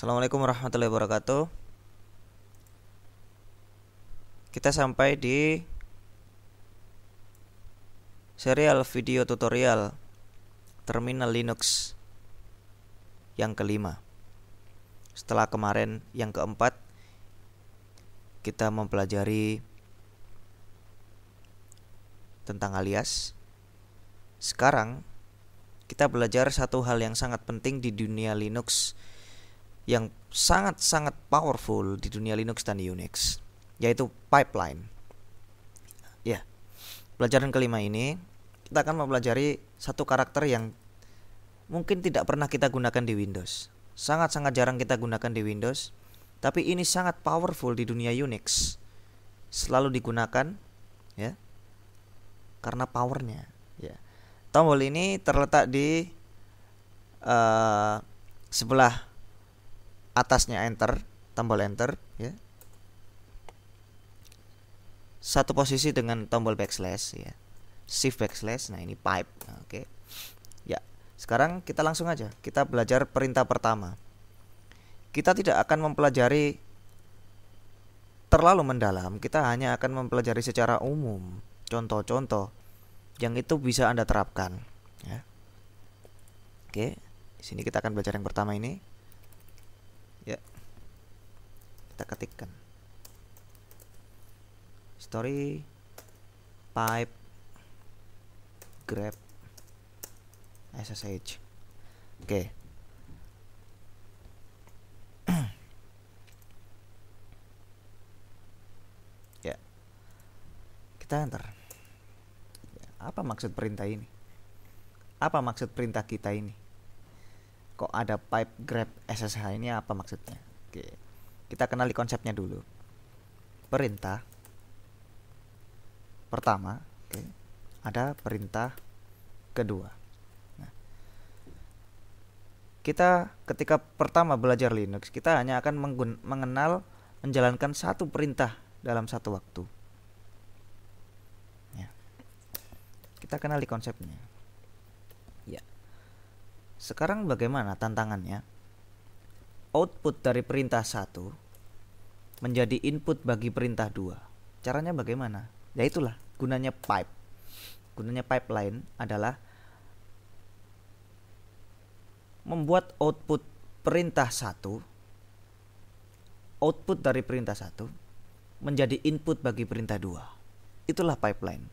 Assalamualaikum warahmatullahi wabarakatuh. Kita sampai di serial video tutorial terminal Linux yang kelima. Setelah kemarin yang keempat kita mempelajari tentang alias. Sekarang kita belajar satu hal yang sangat penting di dunia Linux yang sangat-sangat powerful di dunia Linux dan Unix, yaitu pipeline. Ya, pelajaran kelima ini kita akan mempelajari satu karakter yang mungkin tidak pernah kita gunakan di Windows. Sangat-sangat jarang kita gunakan di Windows, tapi ini sangat powerful di dunia Unix. Selalu digunakan, ya, karena powernya. Ya. Tombol ini terletak di uh, sebelah atasnya enter, tombol enter ya. Satu posisi dengan tombol backslash ya. Shift backslash. Nah, ini pipe. Nah, Oke. Okay. Ya. Sekarang kita langsung aja. Kita belajar perintah pertama. Kita tidak akan mempelajari terlalu mendalam. Kita hanya akan mempelajari secara umum contoh-contoh yang itu bisa Anda terapkan ya. Oke, di sini kita akan belajar yang pertama ini. kita ketikkan story pipe grab SSH oke okay. ya kita enter ya, apa maksud perintah ini apa maksud perintah kita ini kok ada pipe grab SSH ini apa maksudnya oke okay. Kita kenali konsepnya dulu. Perintah pertama, Okay. Ada perintah kedua. Nah, kita ketika pertama belajar Linux, kita hanya akan mengenal menjalankan satu perintah dalam satu waktu. Ya. Kita kenali konsepnya. Ya. Sekarang bagaimana tantangannya? output dari perintah satu menjadi input bagi perintah dua. Caranya bagaimana? Ya itulah gunanya pipe. Gunanya pipeline adalah membuat output perintah satu output dari perintah satu menjadi input bagi perintah dua. Itulah pipeline.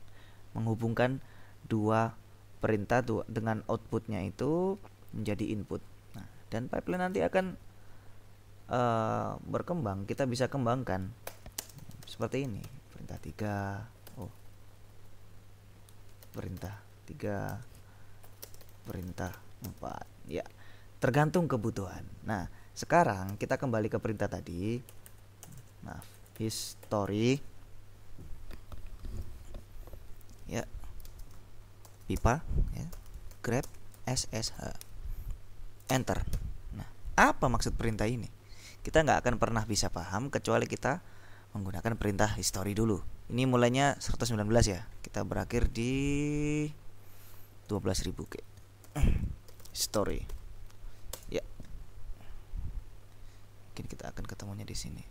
Menghubungkan dua perintah dua dengan outputnya itu menjadi input. Nah, dan pipeline nanti akan Eh, berkembang kita bisa kembangkan seperti ini perintah tiga oh perintah tiga perintah empat ya tergantung kebutuhan nah sekarang kita kembali ke perintah tadi maaf history ya pipa ya grab ssh enter nah apa maksud perintah ini kita nggak akan pernah bisa paham kecuali kita menggunakan perintah history dulu. Ini mulainya 119 ya. Kita berakhir di 12.000 ke. History. Ya. Mungkin kita akan ketemunya di sini.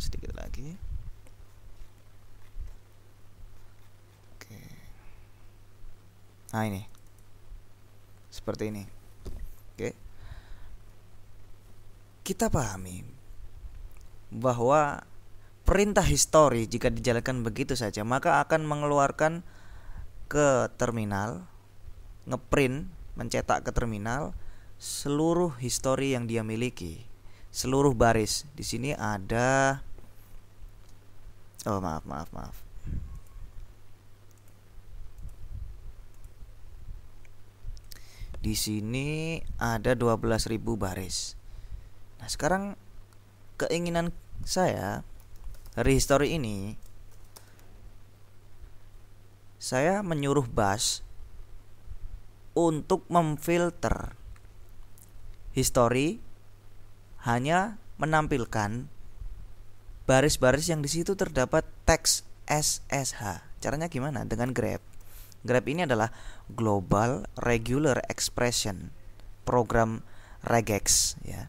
Sedikit lagi. Oke. Nah, ini. Seperti ini. Oke. kita pahami bahwa perintah histori jika dijalankan begitu saja maka akan mengeluarkan ke terminal ngeprint mencetak ke terminal seluruh histori yang dia miliki seluruh baris di sini ada oh maaf maaf maaf di sini ada 12.000 baris. Nah, sekarang keinginan saya dari history ini saya menyuruh Bas untuk memfilter history hanya menampilkan baris-baris yang di situ terdapat teks SSH. Caranya gimana? Dengan grab. Grab ini adalah Global Regular Expression program regex ya.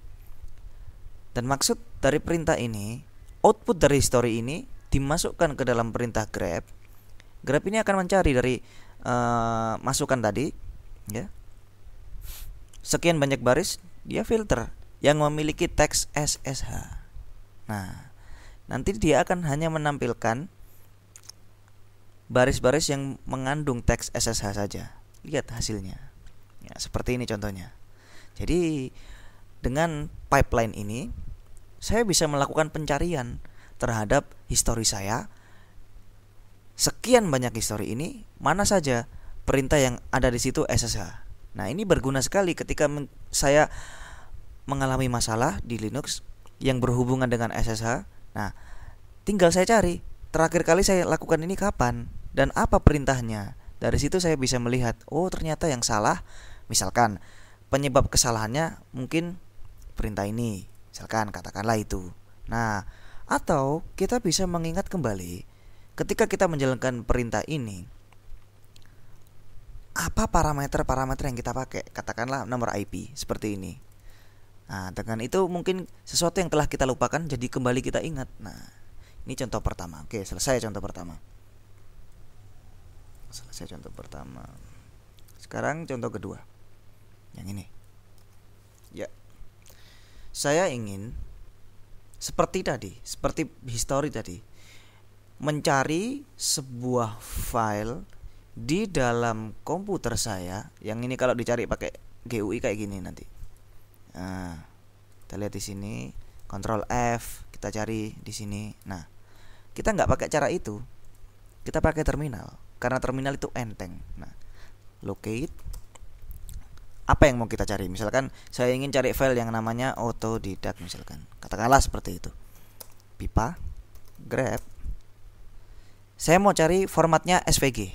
Dan maksud dari perintah ini, output dari history ini dimasukkan ke dalam perintah grab. Grab ini akan mencari dari uh, masukan tadi ya. Sekian banyak baris, dia filter yang memiliki teks SSH. Nah, nanti dia akan hanya menampilkan baris-baris yang mengandung teks SSH saja. Lihat hasilnya. Ya, seperti ini contohnya. Jadi dengan pipeline ini saya bisa melakukan pencarian terhadap histori saya. Sekian banyak histori ini, mana saja perintah yang ada di situ SSH. Nah, ini berguna sekali ketika saya mengalami masalah di Linux yang berhubungan dengan SSH. Nah, tinggal saya cari terakhir kali saya lakukan ini kapan dan apa perintahnya. Dari situ saya bisa melihat, oh ternyata yang salah misalkan penyebab kesalahannya mungkin perintah ini. Misalkan katakanlah itu. Nah, atau kita bisa mengingat kembali ketika kita menjalankan perintah ini apa parameter-parameter yang kita pakai katakanlah nomor IP seperti ini nah dengan itu mungkin sesuatu yang telah kita lupakan jadi kembali kita ingat nah ini contoh pertama oke selesai contoh pertama selesai contoh pertama sekarang contoh kedua yang ini ya saya ingin seperti tadi seperti history tadi mencari sebuah file di dalam komputer saya yang ini kalau dicari pakai GUI kayak gini nanti nah, kita lihat di sini Ctrl F kita cari di sini nah kita nggak pakai cara itu kita pakai terminal karena terminal itu enteng. Nah, locate apa yang mau kita cari? Misalkan saya ingin cari file yang namanya autodidak misalkan. Katakanlah seperti itu. Pipa grab saya mau cari formatnya SVG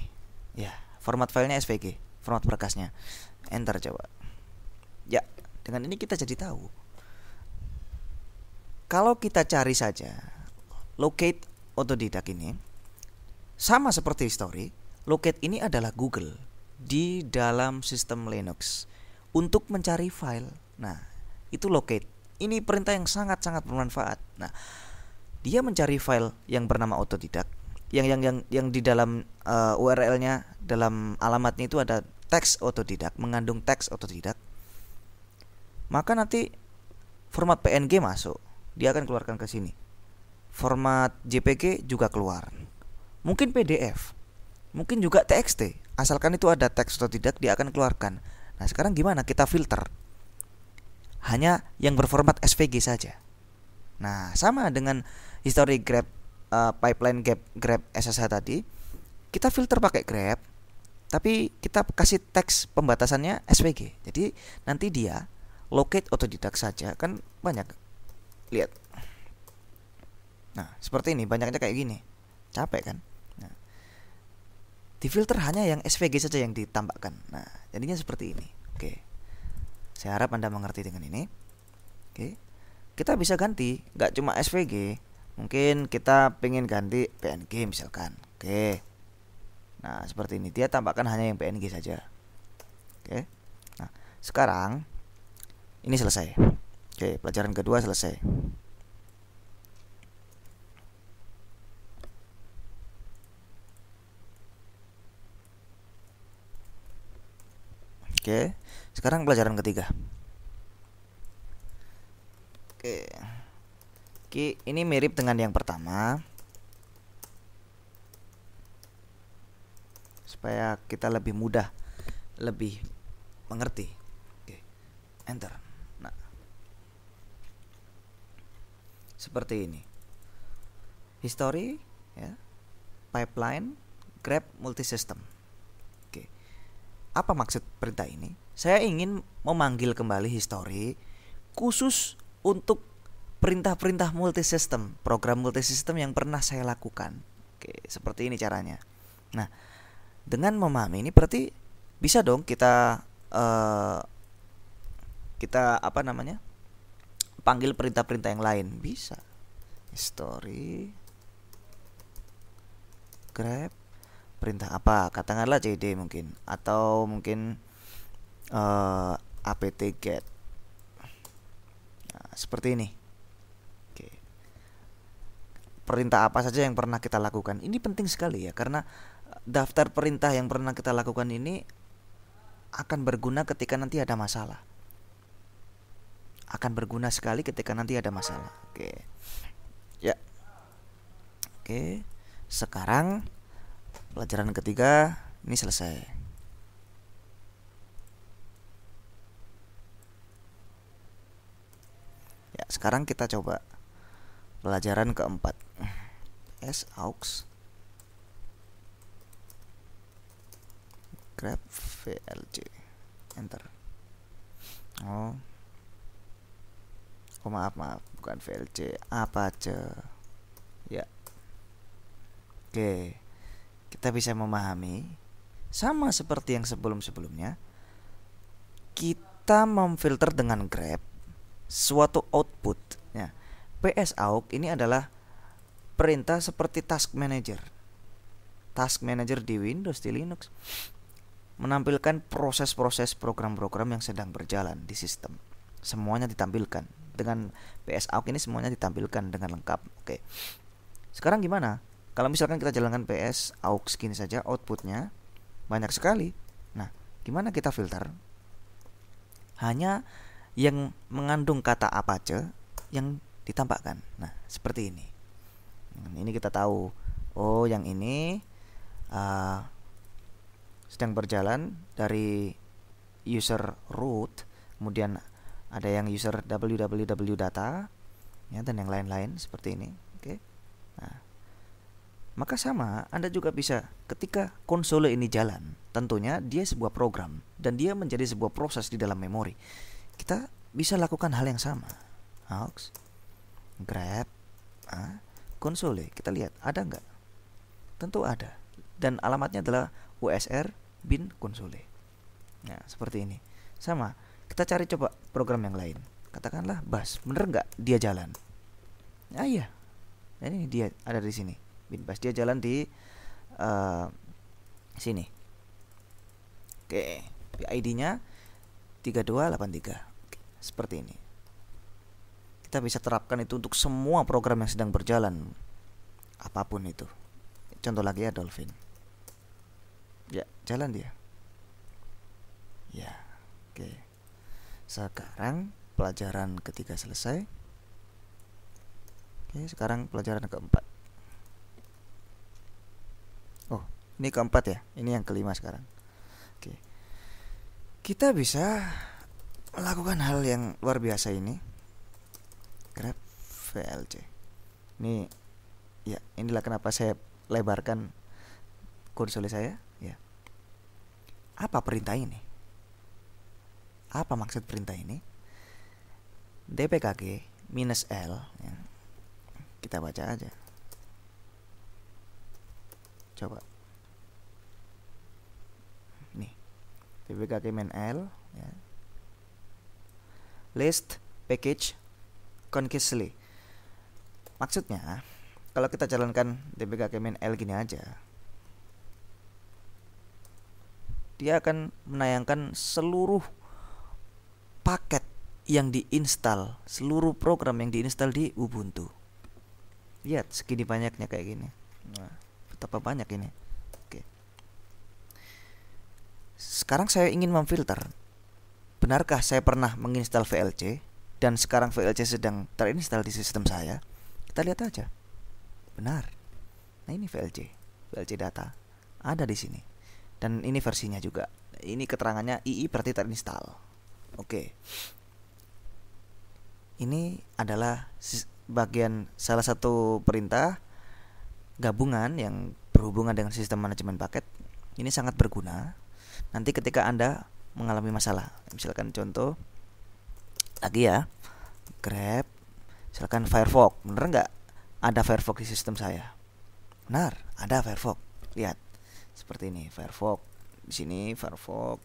ya format filenya SVG format berkasnya enter coba ya dengan ini kita jadi tahu kalau kita cari saja locate otodidak ini sama seperti history, Locate ini adalah Google di dalam sistem Linux untuk mencari file. Nah, itu locate. Ini perintah yang sangat-sangat bermanfaat. Nah, dia mencari file yang bernama autodidak yang yang yang yang di dalam uh, eh, URL-nya dalam alamatnya itu ada teks autodidak, mengandung teks autodidak. Maka nanti format PNG masuk, dia akan keluarkan ke sini. Format JPG juga keluar mungkin PDF, mungkin juga TXT. Asalkan itu ada teks atau tidak, dia akan keluarkan. Nah, sekarang gimana kita filter? Hanya yang berformat SVG saja. Nah, sama dengan history grab uh, pipeline grab grab SSH tadi, kita filter pakai grab, tapi kita kasih teks pembatasannya SVG. Jadi nanti dia locate otodidak saja kan banyak lihat nah seperti ini banyaknya kayak gini capek kan di filter hanya yang SVG saja yang ditampakkan nah jadinya seperti ini oke saya harap anda mengerti dengan ini oke kita bisa ganti nggak cuma SVG mungkin kita pengen ganti PNG misalkan oke nah seperti ini dia tampakkan hanya yang PNG saja oke nah sekarang ini selesai oke pelajaran kedua selesai Oke. Sekarang pelajaran ketiga. Oke. Oke, ini mirip dengan yang pertama. Supaya kita lebih mudah lebih mengerti. Oke. Enter. Nah. Seperti ini. History ya. Pipeline Grab Multisystem. Apa maksud perintah ini? Saya ingin memanggil kembali histori khusus untuk perintah-perintah sistem, program sistem yang pernah saya lakukan. Oke, seperti ini caranya. Nah, dengan memahami ini berarti bisa dong kita uh, kita apa namanya? panggil perintah-perintah yang lain, bisa. History grab perintah apa katakanlah cd mungkin atau mungkin uh, eh, apt get nah, seperti ini Oke. perintah apa saja yang pernah kita lakukan ini penting sekali ya karena daftar perintah yang pernah kita lakukan ini akan berguna ketika nanti ada masalah akan berguna sekali ketika nanti ada masalah oke ya oke sekarang pelajaran ketiga ini selesai ya sekarang kita coba pelajaran keempat s aux grab VLC, enter oh oh maaf maaf bukan VLC. apa aja ya oke okay kita bisa memahami sama seperti yang sebelum-sebelumnya kita memfilter dengan grab suatu output ya. PS aux ini adalah perintah seperti task manager task manager di Windows di Linux menampilkan proses-proses program-program yang sedang berjalan di sistem semuanya ditampilkan dengan PS aux ini semuanya ditampilkan dengan lengkap oke sekarang gimana kalau misalkan kita jalankan PS aux skin saja outputnya banyak sekali. Nah, gimana kita filter? Hanya yang mengandung kata apa apache yang ditampakkan. Nah, seperti ini. Ini kita tahu. Oh, yang ini uh, sedang berjalan dari user root, kemudian ada yang user www data, ya, dan yang lain-lain seperti ini. Maka sama, Anda juga bisa ketika konsole ini jalan, tentunya dia sebuah program dan dia menjadi sebuah proses di dalam memori. Kita bisa lakukan hal yang sama. Aux, grab, ah, konsole. Kita lihat ada nggak? Tentu ada. Dan alamatnya adalah usr bin konsole. Nah, seperti ini. Sama, kita cari coba program yang lain. Katakanlah bas, bener nggak dia jalan? Ah iya, ini dia ada di sini bin Bas dia jalan di uh, sini oke ID-nya 3283 seperti ini kita bisa terapkan itu untuk semua program yang sedang berjalan apapun itu contoh lagi ya dolphin ya jalan dia ya oke sekarang pelajaran ketiga selesai oke sekarang pelajaran keempat Ini keempat ya. Ini yang kelima sekarang. Oke. Kita bisa melakukan hal yang luar biasa ini. Grab VLC. Ini ya, inilah kenapa saya lebarkan kursor saya, ya. Apa perintah ini? Apa maksud perintah ini? DPKG minus L ya. Kita baca aja. Coba tbk kemen l ya. list package concisely maksudnya kalau kita jalankan tbk kemen l gini aja dia akan menayangkan seluruh paket yang diinstal, seluruh program yang diinstal di Ubuntu. Lihat segini banyaknya kayak gini. Nah, betapa banyak ini. Sekarang saya ingin memfilter. Benarkah saya pernah menginstal VLC dan sekarang VLC sedang terinstal di sistem saya? Kita lihat aja. Benar. Nah, ini VLC. VLC data ada di sini. Dan ini versinya juga. Ini keterangannya II berarti terinstal. Oke. Ini adalah bagian salah satu perintah gabungan yang berhubungan dengan sistem manajemen paket. Ini sangat berguna nanti ketika Anda mengalami masalah. Misalkan contoh lagi ya, Grab, misalkan Firefox, bener nggak ada Firefox di sistem saya? Benar, ada Firefox. Lihat, seperti ini Firefox. Di sini Firefox,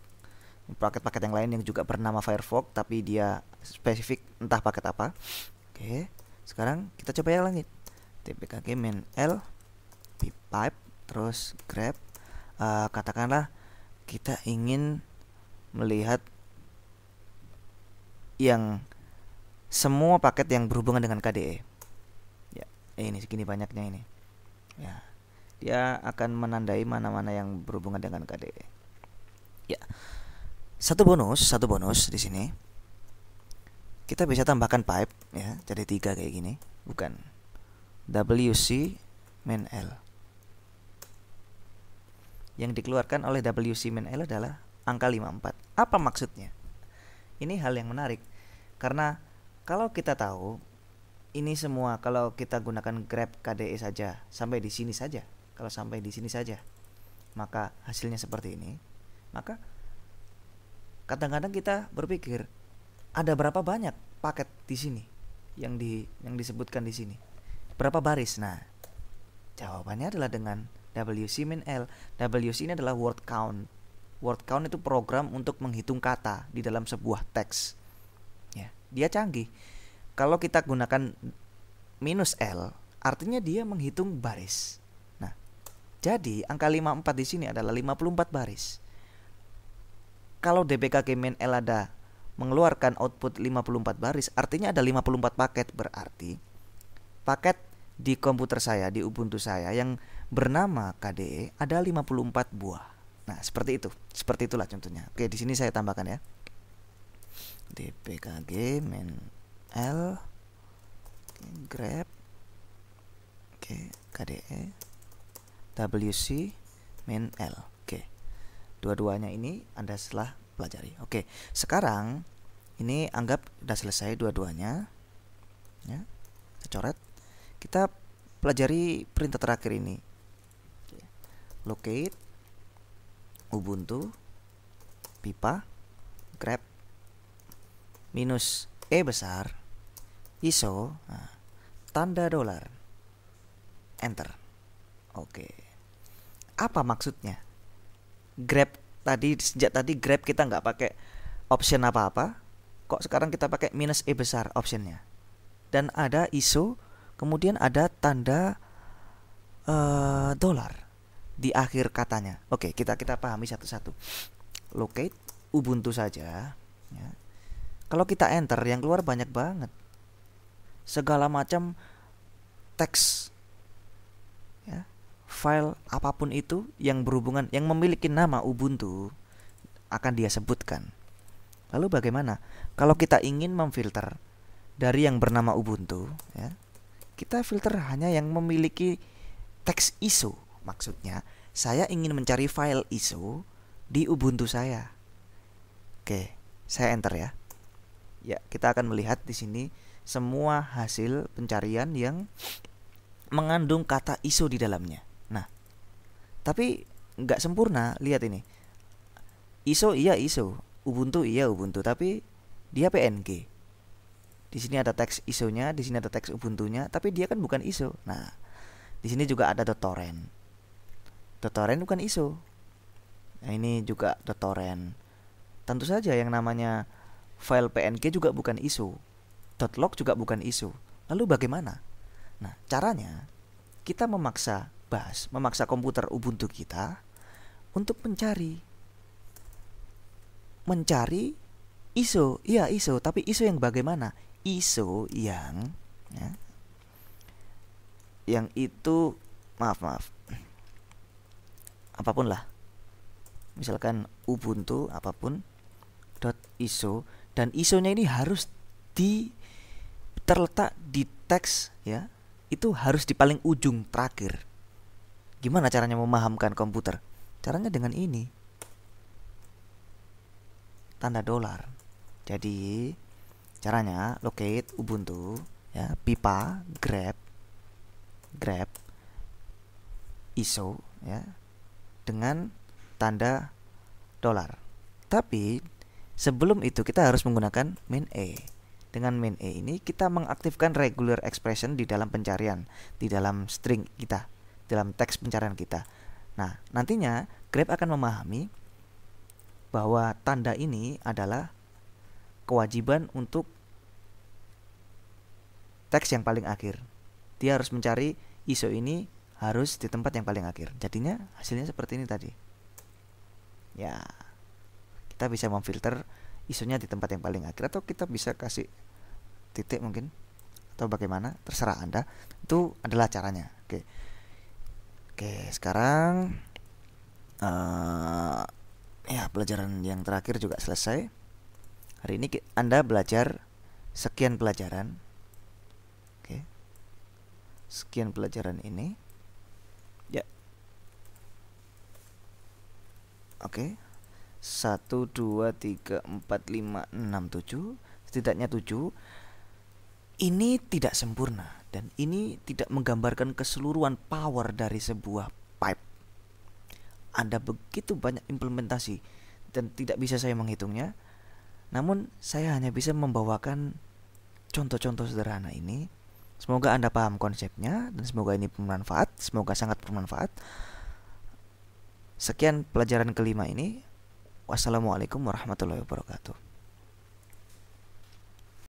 paket-paket yang lain yang juga bernama Firefox tapi dia spesifik entah paket apa. Oke, sekarang kita coba yang langit. tpkg min l pipe terus grab uh, katakanlah kita ingin melihat yang semua paket yang berhubungan dengan KDE. Ya, ini segini banyaknya ini. Ya. Dia akan menandai mana-mana yang berhubungan dengan KDE. Ya. Satu bonus, satu bonus di sini. Kita bisa tambahkan pipe ya, jadi tiga kayak gini, bukan WC main L yang dikeluarkan oleh W. L adalah angka 54. Apa maksudnya? Ini hal yang menarik karena kalau kita tahu ini semua kalau kita gunakan grab KDE saja sampai di sini saja. Kalau sampai di sini saja, maka hasilnya seperti ini. Maka kadang-kadang kita berpikir ada berapa banyak paket di sini yang di yang disebutkan di sini. Berapa baris? Nah, jawabannya adalah dengan WC min L. WC ini adalah word count. Word count itu program untuk menghitung kata di dalam sebuah teks. Ya, dia canggih. Kalau kita gunakan minus L, artinya dia menghitung baris. Nah, jadi angka 54 di sini adalah 54 baris. Kalau DBKG min L ada mengeluarkan output 54 baris, artinya ada 54 paket berarti paket di komputer saya, di Ubuntu saya yang bernama KDE ada 54 buah. Nah, seperti itu. Seperti itulah contohnya. Oke, di sini saya tambahkan ya. DPKG men L Grab Oke, KDE WC men L. Oke. Dua-duanya ini Anda setelah pelajari. Oke, sekarang ini anggap sudah selesai dua-duanya. Ya. Kita coret. Kita pelajari perintah terakhir ini locate ubuntu pipa grab minus e besar iso nah, tanda dolar enter oke apa maksudnya grab tadi sejak tadi grab kita nggak pakai option apa-apa kok sekarang kita pakai minus e besar optionnya dan ada iso kemudian ada tanda uh, dolar di akhir katanya. Oke, kita kita pahami satu-satu. Locate Ubuntu saja. Ya. Kalau kita enter, yang keluar banyak banget. Segala macam teks, ya, file apapun itu yang berhubungan, yang memiliki nama Ubuntu akan dia sebutkan. Lalu bagaimana? Kalau kita ingin memfilter dari yang bernama Ubuntu, ya, kita filter hanya yang memiliki teks ISO Maksudnya, saya ingin mencari file ISO di Ubuntu saya. Oke, saya enter ya. Ya, kita akan melihat di sini semua hasil pencarian yang mengandung kata ISO di dalamnya. Nah, tapi nggak sempurna. Lihat ini. ISO iya ISO, Ubuntu iya Ubuntu, tapi dia PNG. Di sini ada teks ISO-nya, di sini ada teks Ubuntu-nya, tapi dia kan bukan ISO. Nah, di sini juga ada .torrent. Totoren bukan ISO. Nah, ini juga Totoren. Tentu saja yang namanya file PNG juga bukan ISO. .log juga bukan ISO. Lalu bagaimana? Nah, caranya kita memaksa bas memaksa komputer Ubuntu kita untuk mencari mencari ISO, iya ISO, tapi ISO yang bagaimana? ISO yang ya, yang itu maaf maaf apapun lah misalkan ubuntu apapun dot iso dan isonya ini harus di terletak di teks ya itu harus di paling ujung terakhir gimana caranya memahamkan komputer caranya dengan ini tanda dolar jadi caranya locate ubuntu ya pipa grab grab iso ya dengan tanda dolar. Tapi sebelum itu kita harus menggunakan main e. Dengan main e ini kita mengaktifkan regular expression di dalam pencarian, di dalam string kita, dalam teks pencarian kita. Nah, nantinya Grab akan memahami bahwa tanda ini adalah kewajiban untuk teks yang paling akhir. Dia harus mencari ISO ini harus di tempat yang paling akhir. Jadinya hasilnya seperti ini tadi. Ya, kita bisa memfilter isunya di tempat yang paling akhir atau kita bisa kasih titik mungkin atau bagaimana terserah anda. Itu adalah caranya. Oke, oke sekarang uh, ya pelajaran yang terakhir juga selesai. Hari ini anda belajar sekian pelajaran Oke. sekian pelajaran ini Oke. Okay. 1 2 3 4 5 6 setidaknya tujuh. Ini tidak sempurna dan ini tidak menggambarkan keseluruhan power dari sebuah pipe. Ada begitu banyak implementasi dan tidak bisa saya menghitungnya. Namun saya hanya bisa membawakan contoh-contoh sederhana ini. Semoga Anda paham konsepnya dan semoga ini bermanfaat, semoga sangat bermanfaat. Sekian pelajaran kelima ini. Wassalamualaikum warahmatullahi wabarakatuh.